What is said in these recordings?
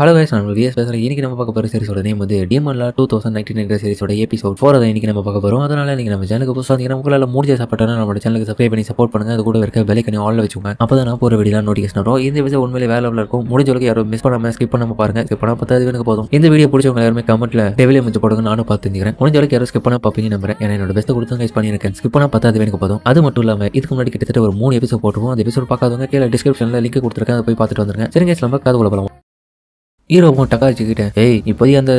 hello guys நம்ம vs பேசுகிறேன் இன்றைக்கி நம்ம பார்க்க போகிற சீரிஸோட நேம் வந்து டிஎம்எல்ல டூ தௌசண்ட் நைன்டீன் என்ற சீரிஸோட எபிசோட் ஃபோர் அதை இன்றைக்கி நம்ம பார்க்க போகிறோம் அதனால் நீங்கள் நம்ம சேனலுக்கு புதுசாக இருந்தீங்கன்னா உங்களால் முடிஞ்ச சாப்பிட்டா நம்ம சேனலுக்கு சப்ஸ்கிரைப் பண்ணி சப்போர்ட் பண்ணுங்கள் அது கூட இருக்க விலைக்கணி ஆலில் வச்சுக்கோங்க அப்போ தான் நான் போகிற வீடியோ நோட்டிஃபிகேஷன் வரும் இந்த விஷயம் உண்மையிலே வேலைவில் இருக்கும் முடிஞ்ச அளவுக்கு யாரும் மிஸ் பண்ணாமல் ஸ்கிப் பண்ணாமல் பாருங்கள் ஸ்கிப் பண்ணால் பத்தாவது எனக்கு போதும் இந்த வீடியோ பிடிச்சவங்க எல்லாருமே கமெண்ட்டில் டெவிலே முடிச்சு போடுங்க நானும் பார்த்துக்கிறேன் முடிஞ்ச அளவுக்கு யாரும் ஸ்கிப் பண்ணால் பார்ப்பீங்க நம்புறேன் ஏன்னா என்னோட பெஸ்ட் கொடுத்து கைஸ் பண்ணியிருக்கேன் ஸ்கிப் பண்ணால் பத்தாவது எனக்கு போதும் அது மட்டும் இல்லாமல் இதுக்கு முன்னாடி கிட்டத்தட்ட ஒரு மூணு எபிசோட் போட்டுருவோம் அந்த எபிசோட் பார்க்காதவங்க கீழே டிஸ்கிரிப்ஷனில் லிங்க் கொடுத்துருக்கேன் அதை போய் பார்த்துட்டு வந்துருங்க சரிங்க நம்ம காது கொள்ள போகலாம் ஹீரோவும் டக்காச்சி கிட்ட ஏய் இப்போதைய அந்த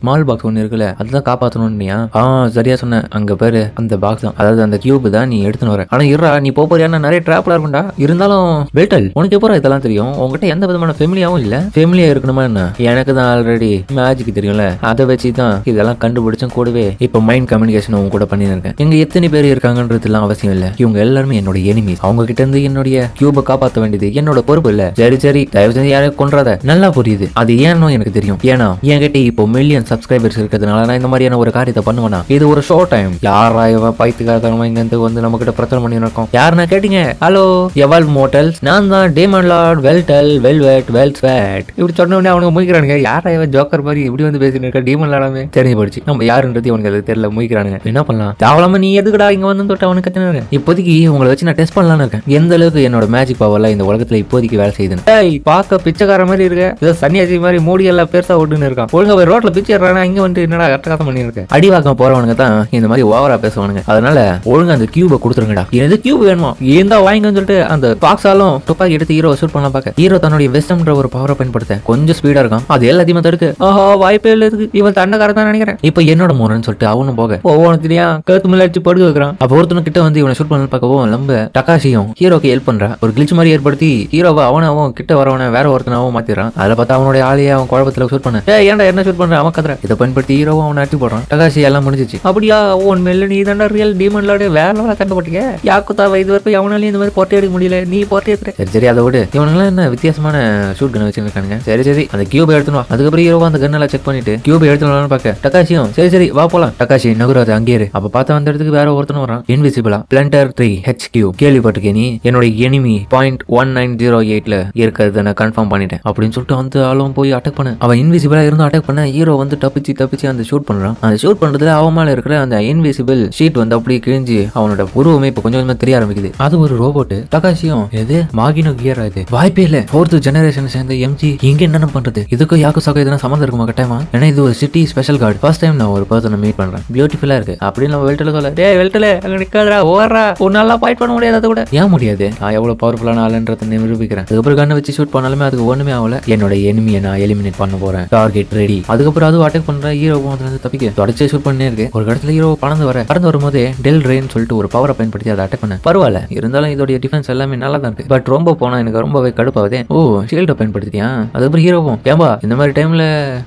ஸ்மால் பாக்ஸ் ஒன்று இருக்குல்ல அதுதான் காப்பாற்றணும்னியா ஆ சரியா சொன்னேன் அங்கே பேரு அந்த பாக்ஸ் தான் அதாவது அந்த கியூப் தான் நீ எடுத்துன்னு வர ஆனால் இருடா நீ போறியா நிறைய ட்ராப்லாம் இருக்கும்டா இருந்தாலும் வெல்டல் உனக்கு எப்போ இதெல்லாம் தெரியும் உங்ககிட்ட எந்த விதமான ஃபேமிலியாவும் இல்லை ஃபேமிலியாக இருக்கணுமா என்ன எனக்கு தான் ஆல்ரெடி மேஜிக் தெரியும்ல அதை வச்சு தான் இதெல்லாம் கண்டுபிடிச்சும் கூடவே இப்போ மைண்ட் கம்யூனிகேஷன் உங்க கூட பண்ணியிருக்கேன் இங்க எத்தனை பேர் இருக்காங்கன்றதுலாம் அவசியம் இல்லை இவங்க எல்லாருமே என்னோட எனிமி அவங்க கிட்ட இருந்து என்னுடைய கியூபை காப்பாற்ற வேண்டியது என்னோட பொறுப்பு இல்லை சரி சரி தயவு செஞ்சு யாரையும் கொன்றாத நல்லா புரியுது அது ஏன்னோ எனக்கு தெரியும் ஏன்னா என்கிட்ட இப்போ மில்லியன் சப்ஸ்கிரைபர்ஸ் இருக்கிறதுனால நான் இந்த மாதிரியான ஒரு காரியத்தை பண்ணுவேனா இது ஒரு ஷோ டைம் யாரா இவன் பைத்துக்காரத்தனமா இங்க வந்து நம்ம கிட்ட பிரச்சனை பண்ணி இருக்கோம் யாருன்னா கேட்டீங்க ஹலோ எவால் மோட்டல்ஸ் நான் தான் டேமன் லார்ட் வெல்டல் வெல்வெட் வெல் ஸ்வேட் இப்படி சொன்னோடனே அவனுக்கு முயக்கிறானுங்க யாரா இவன் ஜோக்கர் மாதிரி இப்படி வந்து பேசிட்டு இருக்க டேமன் லாடாமே தெரிஞ்சு போச்சு நம்ம யாருன்றது அவனுக்கு அது தெரியல முயக்கிறானுங்க என்ன பண்ணலாம் தாவலாம நீ எதுக்கடா இங்க வந்து தொட்டு அவனுக்கு கத்தினாரு இப்போதைக்கு உங்களை வச்சு நான் டெஸ்ட் பண்ணலாம்னு இருக்கேன் எந்த அளவுக்கு என்னோட மேஜிக் பவர்ல இந்த உலகத்துல இப்போதைக்கு வேலை செய்யுது பார்க்க பிச்சைக்கார மாதிரி இருக்க ஏதோ சன்னியாசி மாதிரி மோடி எல்லாம் பெருசா ஓட்டுன்னு இருக்கான் ஒழுங்கா போய் ரோட்ல பிச்சு இங்க வந்து என்னடா பண்ணி பண்ணிருக்கேன் அடிவாக்கம் போறவனுங்க தான் இந்த மாதிரி ஓவரா பேசுவானுங்க அதனால ஒழுங்கா அந்த கியூபை கொடுத்துருங்கடா எனது கியூப் வேணுமா ஏந்தா வாங்கி சொல்லிட்டு அந்த பாக்ஸாலும் துப்பாக்கி எடுத்து ஹீரோ வசூல் பண்ணலாம் பார்க்க ஹீரோ தன்னுடைய வெஸ்டம்ன்ற ஒரு பவரை பயன்படுத்த கொஞ்சம் ஸ்பீடா இருக்கும் அது எல்லாத்தையுமே தடுக்கு ஆஹா வாய்ப்பே இல்லை இருக்கு இவன் தண்டக்காரன் தான் நினைக்கிறேன் இப்போ என்னோட மோரன் சொல்லிட்டு அவனும் போக ஒவ்வொன்னு கழுத்து கருத்து அடிச்சு படுக்க வைக்கிறான் அப்போ ஒருத்தன கிட்ட வந்து இவனை ஷூட் பண்ண பார்க்கவும் நம்ம டக்காசியும் ஹீரோக்கு ஹெல்ப் பண்றான் ஒரு கிளிச் மாதிரி ஏற்படுத்தி ஹீரோவை அவனாவும் கிட்ட வரவனை வேற ஒருத்தனாவும் மாத்திடுறான் அதுல பார்த்தா அவனுடைய ஜாலியா அவன் குழப்பத்துல ஷூட் பண்ண ஏ ஏன்டா என்ன ஷூட் பண்ணுற அவன் கத்துற இதை பயன்படுத்தி ஹீரோவும் அவனை அட்டி போடுறான் டகாசி எல்லாம் முடிஞ்சிச்சு அப்படியா உன் மெல்ல நீ தானே ரியல் டீமன்லோட வேற வேலை தண்டப்பட்டீங்க யாக்குத்தாவை இது வரைக்கும் எவனாலையும் இந்த மாதிரி போட்டி எடுக்க முடியல நீ போட்டி எடுத்துற சரி சரி அதை விடு இவனுங்களாம் என்ன வித்தியாசமான ஷூட் கண்ணை வச்சிருக்கானுங்க சரி சரி அந்த கியூப் எடுத்துனோம் அதுக்கப்புறம் ஹீரோவா அந்த கண்ணெல்லாம் செக் பண்ணிட்டு கியூப் எடுத்துனாலும் பார்க்க டகாசியும் சரி சரி வா போலாம் டக்காசி நகராஜ் அங்கேயே அப்ப பார்த்த வந்த இடத்துக்கு வேற ஒருத்தன் வரான் இன்விசிபிளா பிளண்டர் த்ரீ ஹெச் கியூ கேள்விப்பட்டிருக்கே நீ என்னோட enemy point one nine zero எயிட்ல இருக்கிறது நான் கன்ஃபார்ம் பண்ணிட்டேன் அப்படின்னு சொல்லிட்டு வந்து ஆளும் போய் அட்டாக் பண்ண அவன் இன்விசிபிளாக இருந்து அட்டாக் பண்ண ஹீரோ வந்து தப்பிச்சு தப்பிச்சு அந்த ஷூட் பண்ணுறான் அந்த ஷூட் பண்ணுறதுல அவன் மேலே இருக்கிற அந்த இன்விசிபிள் ஷீட் வந்து அப்படியே கிழிஞ்சு அவனோட உருவமே இப்போ கொஞ்சம் கொஞ்சமாக தெரிய ஆரம்பிக்குது அது ஒரு ரோபோட் தகாசியும் எது மாகினோ கியர் ஆகுது வாய்ப்பே இல்லை போர்த் ஜெனரேஷன் சேர்ந்த எம்ஜி இங்க என்னென்ன பண்றது இதுக்கும் யாக்கு சாக்கு எதுனா சம்மந்தம் இருக்குமா கட்டாயமா ஏன்னா இது ஒரு city special card first time நான் ஒரு பர்சனை மீட் பண்றேன் பியூட்டிஃபுல்லா இருக்கு அப்படின்னு நம்ம வெல்டல சொல்ல டே வெல்டல அங்க நிக்காதடா ஓடுறா உன்னால ஃபைட் பண்ண முடியாது கூட ஏன் முடியாது நான் எவ்வளவு பவர்ஃபுல்லான ஆளுன்றத நிரூபிக்கிறேன் அதுக்கப்புறம் கண்ணை வச்சு ஷூட் பண்ணாலுமே அதுக்கு ஒண்ணுமே ஆகல என்னோட எனிமி என்ன நான் எலிமினேட் பண்ண போறேன் டார்கெட் ரெடி அதுக்கப்புறம் அதுவும் அட்டாக் பண்ற ஹீரோ போனதுலேருந்து தப்பிக்க தொடர்ச்சி ஷூட் பண்ணே இருக்கு ஒரு இடத்துல ஹீரோ பறந்து வர பறந்து வரும்போது டெல் ரேன்னு சொல்லிட்டு ஒரு பவரை பயன்படுத்தி அதை அட்டாக் பண்ண பரவாயில்ல இருந்தாலும் இதோட டிஃபென்ஸ் எல்லாமே நல்லா தான் இருக்கு பட் ரொம்ப போனா எனக்கு ரொம்பவே கடுப்பாகுது ஓ ஷீல்டை பயன்படுத்தியா அதுக்கப்புறம் ஹீரோவும் ஏன்பா இந்த மாதிரி டைம்ல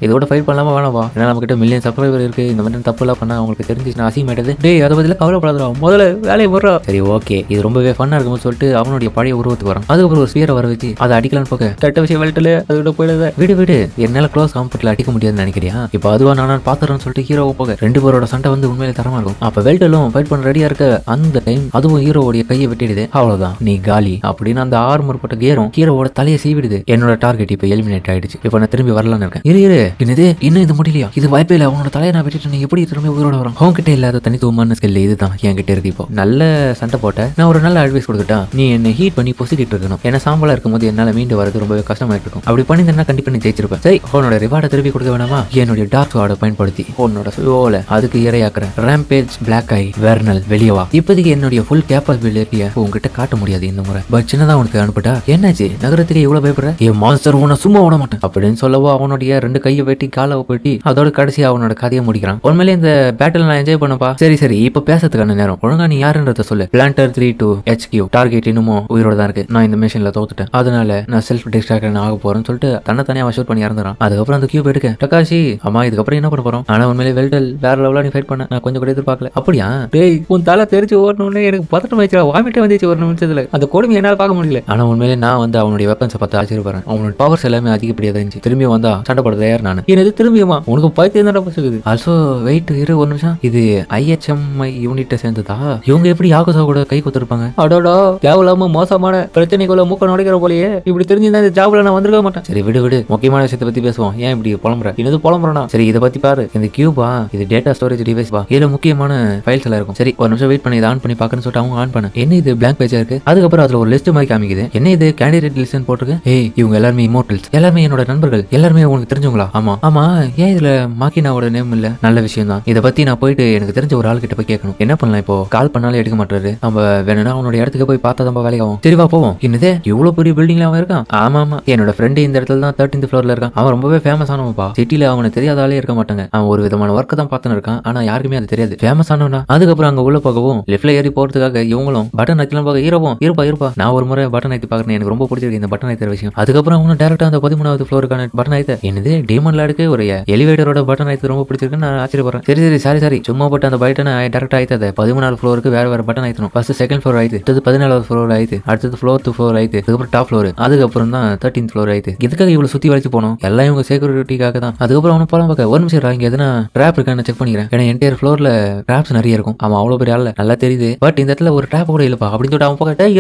இதோட ஃபைட் பண்ணலாமா வேணாமா ஏன்னா நம்ம கிட்ட மில்லியன் சப்ஸ்கிரைபர் இருக்கு இந்த மாதிரி தப்பு எல்லாம் பண்ணா அவங்களுக்கு தெரிஞ்சிச்சுன்னா அசியமாயிட்டது டேய் அதை பதில கவலைப்படாதா முதல்ல வேலையை போடுறா சரி ஓகே இது ரொம்பவே ஃபன்னா இருக்கும்னு சொல்லிட்டு அவனுடைய பழைய உருவத்துக்கு வரும் அதுக்கப்புறம் ஒரு ஸ்பியரை வர வச்சு அதை அடிக்கலாம்னு போக கட்ட விஷயம் விளையாட்டுல அதோட போயிடுது விடு விடு என்னால க்ளோஸ் காம்பவுண்ட்ல அடிக்க முடியாதுன்னு நினைக்கிறியா இப்ப அதுவா நானும் பாத்துறேன்னு சொல்லிட்டு ஹீரோ போக ரெண்டு பேரோட சண்டை வந்து உண்மையில தரமா இருக்கும் அப்ப வெல்டலும் ஃபைட் பண்ண ரெடியா இருக்க அந்த டைம் அதுவும் ஹீரோவோடைய கையை வெட்டிடுது அவ்வளவுதான் நீ காலி அப்படின்னு அந்த ஆறு முற்பட்ட கேரும் ஹீரோவோட தலையை சீவிடுது என்னோட டார்கெட் இப்போ எலிமினேட் ஆயிடுச்சு இப்போ நான் திரும்பி வரலான்னு இருக்கேன் இரு இரு என்னது இன்னும் இது முடியலையா இது வாய்ப்பே இல்லை அவனோட தலையை நான் வெட்டிட்டு எப்படி திரும்பி உயிரோட வரும் அவங்க கிட்ட இல்லாத தனித்துவமான ஸ்கில் இதுதான் கிட்ட இருக்கு இப்போ நல்ல சண்டை போட்ட நான் ஒரு நல்ல அட்வைஸ் கொடுத்துட்டா நீ என்ன ஹீட் பண்ணி பொசிக்கிட்டு இருக்கணும் ஏன்னா சாம்பலா இருக்கும்போது என்னால மீண்டு வரது ரொம்பவே கஷ்டமா இருக்கும் அப்படி பண்ணிருந்தேன்னா கண்டிப்பா பண்ணி ஜெயிச்சிருப்பேன் சரி உன்னோட ரிவார்டை திருப்பி கொடுக்க வேணாமா என்னுடைய டார்க் கார்டை பயன்படுத்தி உன்னோட சுயோல அதுக்கு இரையாக்குறேன் ரேம்பேஜ் பிளாக் ஐ வெர்னல் வெளியவா இப்பதைக்கு இப்போதைக்கு என்னுடைய ஃபுல் கேப்பபிலிட்டியை உங்ககிட்ட காட்ட முடியாது இந்த முறை பட் சின்னதா உனக்கு அனுப்பிட்டா என்னாச்சு நகரத்திலே எவ்வளவு பயப்படுற என் மாஸ்டர் உன சும்மா விட மாட்டேன் அப்படின்னு சொல்லவோ அவனுடைய ரெண்டு கையை வெட்டி காலை வெட்டி அதோட கடைசி அவனோட கதையை முடிக்கிறான் உண்மையிலே இந்த பேட்டில் நான் என்ஜாய் பண்ணப்பா சரி சரி இப்போ பேசுறதுக்கான நேரம் ஒழுங்கா நீ யாருன்றத சொல்லு plunder three two H Q target இன்னமும் உயிரோட தான் இருக்கு நான் இந்த மிஷின்ல தோத்துட்டேன் அதனால நான் செல்ஃப் டிஸ்ட்ராக்ட் ஆக போறேன்னு சொல்லிட்டு தன்னை தனியாக அவன் ஷூட் பண்ணி இறந்துறான் அதுக்கப்புறம் அந்த கியூப் எடுக்க டக்காஷி அம்மா இதுக்கப்புறம் என்ன பண்ண போறோம் ஆனா உண்மையிலே வெல்டல் வேற லெவலா நீ ஃபைட் பண்ண நான் கொஞ்சம் கூட எதிர்பார்க்கல அப்படியா டேய் உன் தலை தெரிச்சு ஓடணும்னு எனக்கு பதட்டம் ஆயிடுச்சு வாமிட்டே வந்துச்சு ஒரு நிமிஷத்துல அந்த கொடுமை என்னால் பார்க்க முடியல ஆனா உண்மையிலே நான் வந்து அவனுடைய வெப்பன்ஸ் பார்த்து ஆச்சரியப்படுறேன் அவனோட பவர்ஸ் எல்லாமே அதிகப்படியாக இருந்துச்சு திரும்பி வந்தா சண்டை போட தயார் நான் என்னது திரும்பியுமா உனக்கு பைத்தியம் தான் இருக்குது ஆல்சோ வெயிட் இரு ஒரு நிமிஷம் இது ஐஎச்எம்ஐ யூனிட்டை சேர்ந்ததா இவங்க எப்படி யாகுசா கூட கை கொடுத்துருப்பாங்க அடோடோ தேவையில்லாம மோசமான பிரச்சனைக்குள்ள மூக்க நுடைக்கிற போலயே இப்படி தெரிஞ்சிருந்தா இந்த ஜாப்ல நான் வந்திருக்க மாட்டேன் சரி விடு விடு முக்கியமான விஷயத்தை பத்தி பேசுவோம் ஏன் இப்படி புலம்புற இது புலம்புறனா சரி இதை பத்தி பாரு இந்த கியூபா இது டேட்டா ஸ்டோரேஜ் டிவைஸ் பா இதுல முக்கியமான ஃபைல்ஸ் எல்லாம் இருக்கும் சரி ஒரு நிமிஷம் வெயிட் பண்ணி ஆன் பண்ணி பாக்கன்னு சொல்லிட்டு அவங்க ஆன் பண்ணு என்ன இது பிளாங்க் பேஜா இருக்கு அதுக்கப்புறம் அதுல ஒரு லிஸ்ட் மாதிரி காமிக்குது என்ன இது கேண்டிடேட் லிஸ்ட் போட்டுருக்கு ஏய் இவங்க எல்லாருமே இமோட்டல்ஸ் எல்லாருமே என்னோட நண்பர்கள் எல்லாருமே உங்களுக்கு தெரிஞ்சவங்களா ஆமா ஆமா ஏன் இதுல மாக்கினாவோட நேம் இல்ல நல்ல விஷயம் தான் இதை பத்தி நான் போயிட்டு எனக்கு தெரிஞ்ச ஒரு ஆள் கிட்ட போய் கேட்கணும் என்ன பண்ணலாம் இப்போ கால் பண்ணாலும் எடுக்க மாட்டாரு நம்ம வேணும்னா அவனோட இடத்துக்கு போய் பார்த்தா நம்ம வேலைக்கு ஆகும் சரிவா போவோம் என்னதே இவ்வளவு பெரிய பில்டிங்ல அவன் இருக்கான் ஆமா ஆமா என்னோட ஃப்ரெண்டு இந்த இடத்துல தான் தேர்ட்டின் ஃப்ளோரில் இருக்கான் அவன் ரொம்பவே ஃபேமஸ் ஆனவன்ப்பா சிட்டில அவனை தெரியாதாலே இருக்க மாட்டாங்க அவன் ஒரு விதமான ஒர்க்கு தான் பார்த்துன்னு இருக்கான் ஆனால் யாருக்குமே அது தெரியாது ஃபேமஸ் ஆனவனா அதுக்கப்புறம் அங்கே உள்ள போகவும் லெஃப்ட்ல ஏறி போகிறதுக்காக இவங்களும் பட்டன் அத்திலாம் பார்க்க ஈரவும் இருப்பா இருப்பா நான் ஒரு முறை பட்டன் ஐத்து பார்க்குறேன் எனக்கு ரொம்ப பிடிச்சிருக்கு இந்த பட்டன் ஐத்தர் விஷயம் அதுக்கப்புறம் அவனும் டேரக்டாக அந்த பதிமூணாவது ஃப்ளோருக்கான பட்டன் ஐத்த என்னது டேமன்ல லாடுக்கு ஒரு எலிவேட்டரோட பட்டன் ஐத்து ரொம்ப பிடிச்சிருக்குன்னு நான் ஆச்சரியப்படுறேன் சரி சரி சாரி சாரி சும்மா போட்டு அந்த பட்டன் டேரக்ட் அதை பதிமூணாவது ஃப்ளோருக்கு வேற வேற பட்டன் ஐத்தணும் ஃபர்ஸ்ட் செகண்ட் ஃப்ளோர் ஆயிடுது அடுத்தது பதினாலாவது ஃப்ளோர் ஆயிடுது அடுத்தது ஃப்ளோர் டு ஃப்ளோர் ஆயிடுது அதுக்கப்புறம் டாப் ஃப்ளோர் அதுக்கப்புறம் தான் தேர்ட்டீன் ஃப்ளோர் ஆயிடுது இதுக்காக இவ்வளவு சுத்தி வரைக்கும் போனோம் எல்லாம் இவங்க செக்யூரிட்டிக்காக தான் அதுக்கப்புறம் அவனு படம் பார்க்க ஒரு நிமிஷம் இங்கே எதுனா ட்ராப் இருக்கான்னு செக் பண்ணிக்கிறேன் ஏன்னா என்டையர் ஃப்ளோரில் ட்ராப்ஸ் நிறைய இருக்கும் அவன் அவ்வளோ பெரிய ஆள் நல்லா தெரியுது பட் இந்த இடத்துல ஒரு ட்ராப் கூட இல்லைப்பா அப்படின்னு சொல்லிட்டு அவன் பார்க்க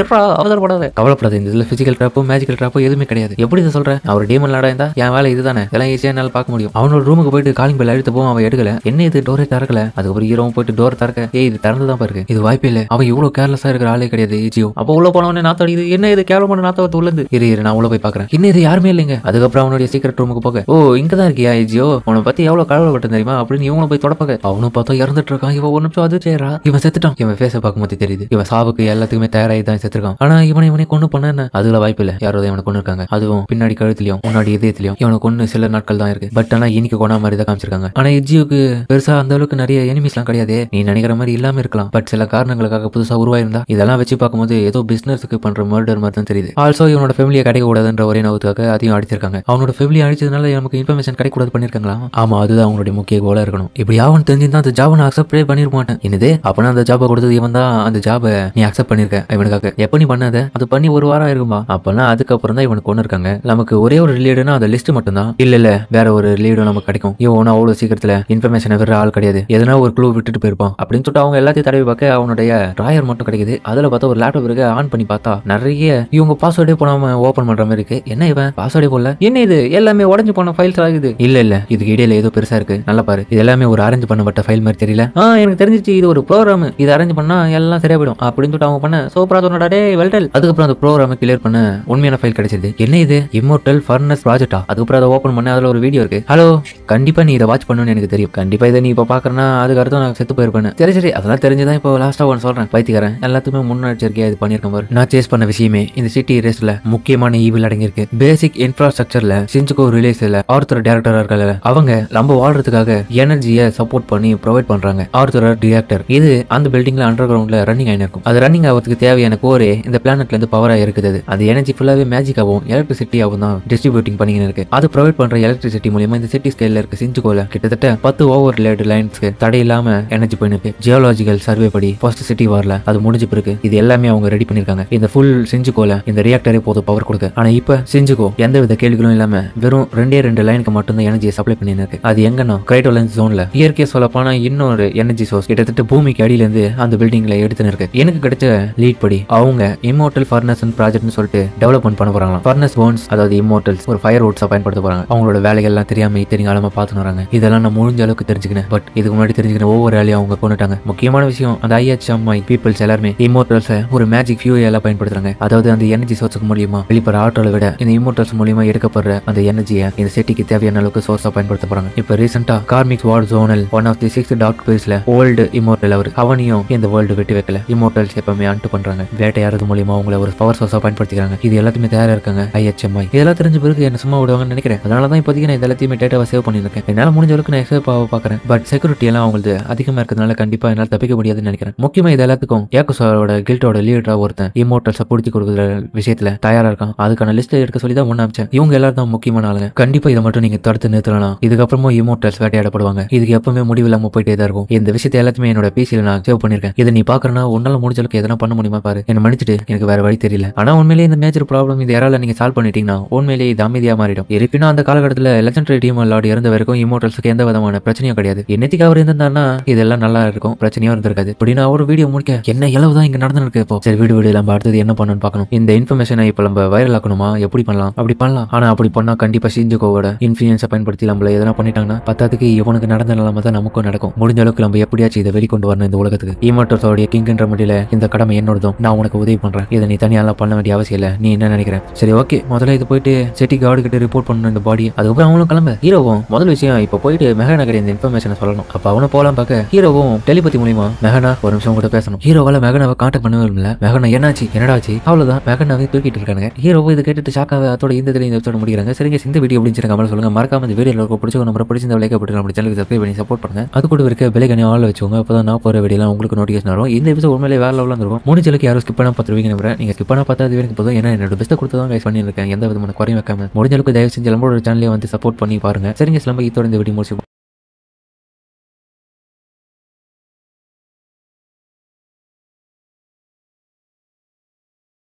இரா படாத கவலைப்படாது இந்த இதில் பிசிக்கல் ட்ராப்போ மேஜிக்கல் ட்ராப்போ எதுவுமே கிடையாது எப்படி இதை சொல்கிறேன் அவர் டீமன் இருந்தால் என் வேலை இதுதானே எல்லாம் ஈஸியாக என்னால் பார்க்க முடியும் அவனோட ரூமுக்கு போயிட்டு காலிங் பெல் அழுத்த போவோம் அவன் எடுக்கல என்ன இது டோரே திறக்கல அதுக்கப்புறம் ஹீரோவும் போயிட்டு டோர் திறக்க ஏ இது திறந்து தான் பாருக்கு இது வாய்ப்பே இல்லை அவன் இவ்வளோ கேர்லெஸ்ஸாக இருக்கிற ஆளே கிடையாது ஜியோ அப்போ உள்ள போனவனே நாத்தம் அடிக்குது என்ன இது கேவலமான நாத்தோட உள்ளது இரு இரு நான் உள்ள போய் பார்க்குறேன் இன்னும் இது யாருமே இல்லைங்க அதுக்கப்புறம் அவனுடைய சீக்கிரட் ரூமுக்கு போக ஓ இங்க தான் இருக்கியா ஐஜியோ உன பத்தி எவ்வளவு கடவுளப்பட்டு தெரியுமா அப்படின்னு இவங்க போய் தொடப்பாங்க அவனும் பார்த்தா இறந்துட்டு இருக்கான் இவன் ஒரு நிமிஷம் அது செய்யறா இவன் செத்துட்டான் இவன் பேச பார்க்கும்போது தெரியுது இவன் சாவுக்கு எல்லாத்துக்குமே தயாராகி தான் செத்துருக்கான் ஆனா இவனை இவனை கொண்டு பண்ண என்ன அதுல வாய்ப்பு இல்ல யாரோ இவனை கொண்டு இருக்காங்க அதுவும் பின்னாடி கழுத்துலயும் முன்னாடி இதயத்திலயும் இவனுக்கு ஒன்னு சில நாட்கள் தான் இருக்கு பட் ஆனா இன்னைக்கு கொண்டா மாதிரி தான் காமிச்சிருக்காங்க ஆனா இஜியோக்கு பெருசா அந்த அளவுக்கு நிறைய எனிமிஸ் எல்லாம் கிடையாது நீ நினைக்கிற மாதிரி இல்லாம இருக்கலாம் பட் சில காரணங்களுக்காக புதுசா உருவாயிருந்தா இதெல்லாம் வச்சு பார்க்கும்போது ஏதோ பிசினஸுக்கு பண்ற மர்டர் மாதிரி தான் தெரியுது ஆல்சோ இவனோட ஃபேமிலியை கிடைக்க கூடாதுன்ற ஒரே நோக்கத்துக்காக அதையும் அடிச்சிருக்காங்க அவனோட ஃபேமிலி அழிச்சதுனால நமக்கு இன்ஃபர்மேஷன் கிடைக்கூடாது பண்ணியிருக்காங்களா ஆமாம் அதுதான் அவங்களுடைய முக்கிய கோலாக இருக்கணும் இப்படி யாவன் தெரிஞ்சிருந்தா அந்த ஜாபை நான் அக்செப்டே பண்ணிருக்க மாட்டேன் என்னது அப்பனா அந்த ஜாபை கொடுத்தது இவன் தான் அந்த ஜாபை நீ அக்செப்ட் பண்ணிருக்க இவனுக்காக எப்போ நீ பண்ணாத அது பண்ணி ஒரு வாரம் இருக்குமா அப்பெல்லாம் அதுக்கப்புறம் தான் இவனுக்கு ஒன்று இருக்காங்க நமக்கு ஒரே ஒரு ரிலேடுனா அந்த லிஸ்ட் மட்டும் தான் இல்ல இல்ல வேற ஒரு ரிலேடும் நமக்கு கிடைக்கும் இவன் அவ்வளோ சீக்கிரத்தில் இன்ஃபர்மேஷன் வேற ஆள் கிடையாது எதனா ஒரு க்ளூ விட்டுட்டு போயிருப்பான் அப்படின்னு சொல்லிட்டு அவங்க எல்லாத்தையும் தடவி பார்க்க அவனுடைய ட்ராயர் மட்டும் கிடைக்குது அதில் பார்த்தா ஒரு லேப்டாப் இருக்கு ஆன் பண்ணி பார்த்தா நிறைய இவங்க பாஸ்வேர்டே போடாம ஓப்பன் பண்ற மாதிரி இருக்கு என்ன இவன் பாஸ்வேர்டே போடல என்ன என்ன இது எல்லாமே உடஞ்சு போன ஃபைல்ஸ் ஆகுது இல்ல இல்ல இதுக்கு இடையில ஏதோ பெருசா இருக்கு நல்லா பாரு இது எல்லாமே ஒரு அரேஞ்ச் பண்ணப்பட்ட ஃபைல் மாதிரி தெரியல ஆ எனக்கு தெரிஞ்சிச்சு இது ஒரு ப்ரோக்ராம் இது அரேஞ்ச் பண்ணா எல்லாம் சரியா போயிடும் அப்படின்னு சொல்லிட்டு அவங்க பண்ண சூப்பரா சொன்னாடே வெல்டல் அதுக்கப்புறம் அந்த ப்ரோக்ராம் கிளியர் பண்ண உண்மையான ஃபைல் கிடைச்சது என்ன இது இம்மோர்டல் ஃபர்னஸ் ப்ராஜெக்டா அதுக்கப்புறம் அதை ஓப்பன் பண்ண அதுல ஒரு வீடியோ இருக்கு ஹலோ கண்டிப்பா நீ இதை வாட்ச் பண்ணணும்னு எனக்கு தெரியும் கண்டிப்பா இதை நீ இப்ப பாக்குறனா அதுக்கு அர்த்தம் நான் செத்து போயிருப்பேன் சரி சரி அதெல்லாம் தெரிஞ்சுதான் இப்போ லாஸ்டா ஒன்று சொல்றேன் பைத்திக்கிறேன் எல்லாத்துக்குமே முன்னெச்சரிக்கையா இது பண்ணிருக்கேன் நான் சேஸ் பண்ண விஷயமே இந்த சிட்டி ரேஸ்ல முக்கியமான ஈவில் அடங்கியிருக்கு பேசிக் இன்ஃப்ராஸ்ட்ரக்சர்ல இல்ல சிஞ்சுக்கோ ரிலீஸ் இல்ல ஆர்த்தர் டேரக்டரா அவங்க நம்ம வாழ்றதுக்காக எனர்ஜியை சப்போர்ட் பண்ணி ப்ரொவைட் பண்றாங்க ஆர்த்தர் டிரெக்டர் இது அந்த பில்டிங்ல அண்டர் கிரவுண்ட்ல ரன்னிங் ஆயிருக்கும் அது ரன்னிங் ஆகிறதுக்கு தேவையான கோரே இந்த பிளானட்ல இருந்து பவரா இருக்குது அது எனர்ஜி ஃபுல்லாவே மேஜிக்காகவும் எலக்ட்ரிசிட்டியாகவும் தான் டிஸ்ட்ரிபியூட்டிங் பண்ணிக்கிட்டு இருக்கு அது ப்ரொவைட் பண்ற எலக்ட்ரிசிட்டி மூலியமா இந்த சிட்டி ஸ்கேல்ல இருக்க சிஞ்சுகோல கிட்டத்தட்ட பத்து ஓவர் லேட் லைன்ஸ்க்கு இல்லாம எனர்ஜி போயிருக்கு ஜியாலஜிக்கல் சர்வே படி ஃபர்ஸ்ட் சிட்டி வரல அது முடிஞ்சு பிறகு இது எல்லாமே அவங்க ரெடி பண்ணிருக்காங்க இந்த ஃபுல் கோல இந்த ரியாக்டரே போதும் பவர் கொடுக்க ஆனா இப்ப செஞ்சுக்கோ எந்த வித கேள்விகளும் இல்லாம வெறும் ரெண்டே ரெண்டு லைனுக்கு மட்டும்தான் எனர்ஜியை சப்ளை பண்ணியிருக்கு அது எங்கன்னா கிரைட்டோலன்ஸ் ஜோனில் இயற்கை சொல்லப்போனால் இன்னொரு எனர்ஜி சோர்ஸ் கிட்டத்தட்ட பூமிக்கு அடியிலேருந்து அந்த பில்டிங்கில் எடுத்துன்னு இருக்கு எனக்கு கிடைச்ச லீட் படி அவங்க இம்மோட்டல் ஃபர்னஸ் ப்ராஜெக்ட்னு சொல்லிட்டு டெவலப்மெண்ட் பண்ண போகிறாங்க ஃபர்னஸ் போன்ஸ் அதாவது இம்மோட்டல்ஸ் ஒரு ஃபயர் வுட்ஸாக பயன்படுத்த போகிறாங்க அவங்களோட வேலைகள்லாம் தெரியாமல் தெரியாமல் பார்த்துன்னு வராங்க இதெல்லாம் நான் முடிஞ்ச அளவுக்கு தெரிஞ்சுக்கணும் பட் இதுக்கு முன்னாடி தெரிஞ்சுக்கின ஒவ்வொரு வேலையும் அவங்க கொண்டுட்டாங்க முக்கியமான விஷயம் அந்த ஐஎச்எம்ஐ பீப்புள்ஸ் எல்லாருமே இம்மோட்டல்ஸை ஒரு மேஜிக் ஃபியூ எல்லாம் பயன்படுத்துறாங்க அதாவது அந்த எனர்ஜி சோர்ஸுக்கு மூலியமா வெளிப்பட ஆற்றலை விட இந்த இம்மோட்டல்ஸ் மூலியமா எடுக்கப்படுற பண்ணுற அந்த எனர்ஜியை இந்த சிட்டிக்கு தேவையான அளவுக்கு சோர்ஸா பயன்படுத்த போறாங்க இப்போ ரீசெண்டாக karmic war zonal one of the six டாக் பிளேஸில் ஓல்டு இமோட்டல் அவர் அவனையும் இந்த வேர்ல்டு வெட்டி வைக்கல இமோட்டல்ஸ் எப்பவுமே அன்ட்டு பண்ணுறாங்க வேட்டையாடுறது மூலியமா அவங்கள ஒரு பவர் சோர்ஸா பயன்படுத்திக்கிறாங்க இது எல்லாத்தையுமே தயாராக இருக்காங்க ஐஹெச்எம்ஐ இதெல்லாம் தெரிஞ்ச பிறகு என்ன சும்மா விடுவாங்கன்னு நினைக்கிறேன் அதனால தான் இப்போதைக்கு நான் எல்லாத்தையுமே டேட்டாவை சேவ் பண்ணியிருக்கேன் என்னால் முடிஞ்ச அளவுக்கு நான் சேவ் பார்க்குறேன் பட் செக்யூரிட்டி எல்லாம் அவங்களுக்கு அதிகமா இருக்கிறதுனால கண்டிப்பா என்னால் தப்பிக்க முடியாதுன்னு நினைக்கிறேன் முக்கியமா இது எல்லாத்துக்கும் ஏகோசோரோட கில்டோட லீடரா ஒருத்தன் இமோட்டல்ஸை பிடிச்சி கொடுக்குற விஷயத்துல தயாரா இருக்கான் அதுக்கான லிஸ்ட் எடுக்க சொல்லி தான் ஒன்று அமைச்சேன் இவங்க எல்லாரும் தான் முக்கியமான ஆளுங்க கண்டிப்பா இதை மட்டும் நீங்க தடுத்து நிறுத்தலாம் இதுக்கப்புறமா இமோட்டல்ஸ் வேட்டையாடப்படுவாங்க இதுக்கு எப்பவுமே முடிவு இல்லாம போயிட்டே தான் இருக்கும் இந்த விஷயத்த எல்லாத்தையுமே என்னோட பிசியில் நான் சேவ் பண்ணிருக்கேன் இதை நீ பாக்குறனா உன்னால முடிஞ்சளவுக்கு எதனா பண்ண முடியுமா பாரு என்ன மன்னிச்சுட்டு எனக்கு வேற வழி தெரியல ஆனா உண்மையிலே இந்த மேஜர் ப்ராப்ளம் இது யாரால நீங்க சால்வ் பண்ணிட்டீங்கன்னா உண்மையிலேயே இது அமைதியா மாறிடும் இருப்பினா அந்த காலகட்டத்தில் லெஜண்டரி டீம் லார்டு இருந்த வரைக்கும் இமோட்டல்ஸுக்கு எந்த விதமான பிரச்சனையும் கிடையாது என்னத்துக்கு அவர் இருந்தாருன்னா இதெல்லாம் நல்லா இருக்கும் பிரச்சனையும் இருந்திருக்காது அப்படின்னு அவர் வீடியோ முடிக்க என்ன இளவு தான் இங்க நடந்துருக்கு இப்போ சரி வீடு வீடு நம்ம அடுத்தது என்ன பண்ணணும்னு பாக்கணும் இந்த இன்ஃபர்மேஷனை இப்போ நம்ம வைரல் ஆக்கணுமா எப்படி பண்ணலாம் அப்படி பண்ணலாம் ஆனா அப்படி அப்படி பண்ணால் கண்டிப்பாக ஷிஞ்சுகோவோட இன்ஃப்ளூயன்ஸை பயன்படுத்தி நம்மள எதனா பண்ணிட்டாங்கன்னா பத்தாத்துக்கு இவனுக்கு நடந்த நிலைமை தான் நமக்கும் நடக்கும் முடிஞ்ச அளவுக்கு நம்ம எப்படியாச்சும் இதை வெளிக்கொண்டு வரணும் இந்த உலகத்துக்கு ஈமட்டத்தோடைய கிங்ன்ற முடியல இந்த கடமை என்னோடதும் நான் உனக்கு உதவி பண்ணுறேன் இதை நீ தனியாலாம் பண்ண வேண்டிய அவசியம் இல்லை நீ என்ன நினைக்கிறேன் சரி ஓகே முதல்ல இது போயிட்டு செட்டி கார்டு கிட்ட ரிப்போர்ட் பண்ணணும் இந்த பாடி அதுக்கப்புறம் அவனும் கிளம்ப ஹீரோவும் முதல் விஷயம் இப்போ போயிட்டு மெகனா மெகனகர் இந்த இன்ஃபர்மேஷனை சொல்லணும் அப்போ அவனும் போகலாம் பார்க்க ஹீரோவும் டெலிபதி மூலியமா மெகனா ஒரு நிமிஷம் கூட பேசணும் ஹீரோவால மெகனாவை கான்டாக்ட் பண்ணவே இல்லை மெகனா என்னாச்சு என்னடாச்சு அவ்வளோதான் மெகனாவே தூக்கிட்டு இருக்காங்க ஹீரோவும் இது கேட்டுட்டு ஷாக்காவே அதோட இந்த தெரியும் இதோட பிடிக்கிறாங்க சரிங்க இந்த வீடியோ அப்படின்னு சொல்லுங்க மறக்காம இந்த வீடியோ எல்லாருக்கும் பிடிச்ச பிடிச்ச பிடிச்சிருந்த விலைக்கு அப்படி நம்ம சேனலுக்கு சப்ஸ்கிரைப் பண்ணி சப்போர்ட் பண்ணுங்க அது கூட இருக்க கனி ஆள் வச்சுக்கோங்க அப்போ தான் நான் போகிற வீடியோ உங்களுக்கு நோட்டிஃபிகேஷன் வரும் இந்த எபிசோட் உண்மையிலே வேலை லெவலில் இருக்கும் மூணு சிலக்கு யாரும் ஸ்கிப் பண்ணால் பார்த்துருவீங்க நம்புறேன் நீங்கள் ஸ்கிப் பண்ணால் பார்த்தா எனக்கு போதும் ஏன்னா என்னோட பெஸ்ட்டு கொடுத்து தான் கைஸ் பண்ணியிருக்கேன் எந்த விதமான குறையும் வைக்காம முடிஞ்சளவுக்கு அளவுக்கு தயவு செஞ்சு நம்மளோட சேனலே வந்து சப்போர்ட் பண்ணி பாருங்க சரிங்க சிலம்பு இதோட இந்த வீடியோ முடிச்சு